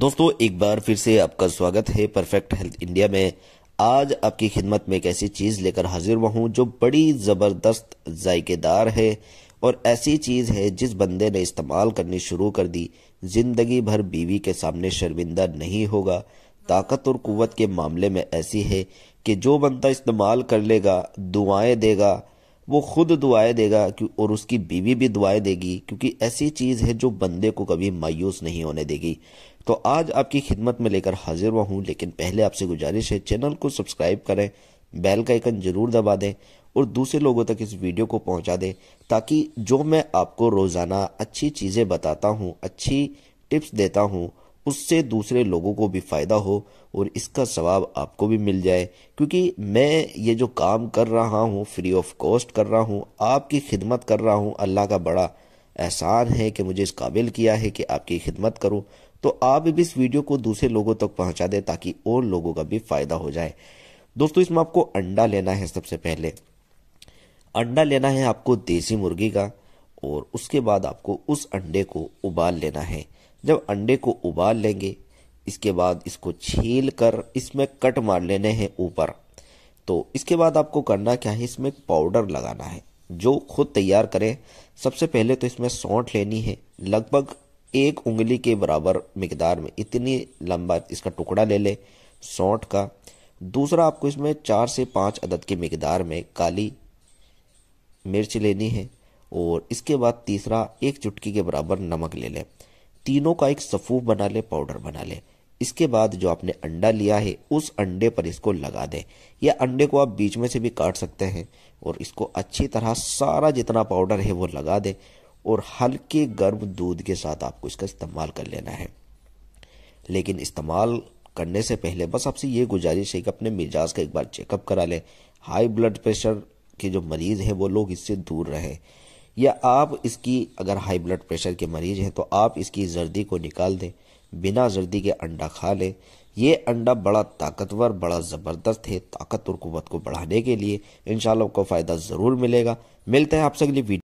दोस्तों एक बार फिर से आपका स्वागत है परफेक्ट हेल्थ इंडिया में आज आपकी खिदमत में एक ऐसी चीज़ लेकर हाजिर हुआ हूँ जो बड़ी ज़बरदस्त जायकेदार है और ऐसी चीज़ है जिस बंदे ने इस्तेमाल करनी शुरू कर दी ज़िंदगी भर बीवी के सामने शर्मिंदा नहीं होगा ताकत और कुत के मामले में ऐसी है कि जो बंदा इस्तेमाल कर लेगा दुआएं देगा वो खुद दुआएं देगा और उसकी बीवी भी दुआएं देगी क्योंकि ऐसी चीज़ है जो बंदे को कभी मायूस नहीं होने देगी तो आज आपकी खिदमत में लेकर हाजिर हुआ हूँ लेकिन पहले आपसे गुजारिश है चैनल को सब्सक्राइब करें बेल का आइकन जरूर दबा दें और दूसरे लोगों तक इस वीडियो को पहुंचा दें ताकि जो मैं आपको रोज़ाना अच्छी चीज़ें बताता हूं अच्छी टिप्स देता हूं उससे दूसरे लोगों को भी फ़ायदा हो और इसका सवाब आपको भी मिल जाए क्योंकि मैं ये जो काम कर रहा हूँ फ्री ऑफ कॉस्ट कर रहा हूँ आपकी खिदमत कर रहा हूँ अल्लाह का बड़ा एहसान है कि मुझे इस काबिल किया है कि आपकी खिदमत करूँ तो आप भी इस वीडियो को दूसरे लोगों तक पहुँचा दें ताकि और लोगों का भी फ़ायदा हो जाए दोस्तों इसमें आपको अंडा लेना है सबसे पहले अंडा लेना है आपको देसी मुर्गी का और उसके बाद आपको उस अंडे को उबाल लेना है जब अंडे को उबाल लेंगे इसके बाद इसको छील कर इसमें कट मार लेने हैं ऊपर तो इसके बाद आपको करना क्या है इसमें पाउडर लगाना है जो खुद तैयार करें सबसे पहले तो इसमें सौंठ लेनी है लगभग एक उंगली के बराबर मकदार में इतनी लंबा इसका टुकड़ा ले लें सौंठ का दूसरा आपको इसमें चार से पाँच अदद की मकदार में काली मिर्च लेनी है और इसके बाद तीसरा एक चुटकी के बराबर नमक ले लें तीनों का एक सफूफ बना लें पाउडर बना लें इसके बाद जो आपने अंडा लिया है उस अंडे पर इसको लगा दें या अंडे को आप बीच में से भी काट सकते हैं और इसको अच्छी तरह सारा जितना पाउडर है वो लगा दें और हल्के गर्म दूध के साथ आपको इसका इस्तेमाल कर लेना है लेकिन इस्तेमाल करने से पहले बस आपसे ये गुजारिश है कि अपने मिजाज का एक बार चेकअप करा लें हाई ब्लड प्रेशर के जो मरीज़ हैं वो लोग इससे दूर रहें या आप इसकी अगर हाई ब्लड प्रेशर के मरीज हैं तो आप इसकी जर्दी को निकाल दें बिना जर्दी के अंडा खा लें ये अंडा बड़ा ताकतवर बड़ा ज़बरदस्त है ताकत और कुत को बढ़ाने के लिए इन आपको फ़ायदा ज़रूर मिलेगा मिलते हैं आपसे अगली वीडियो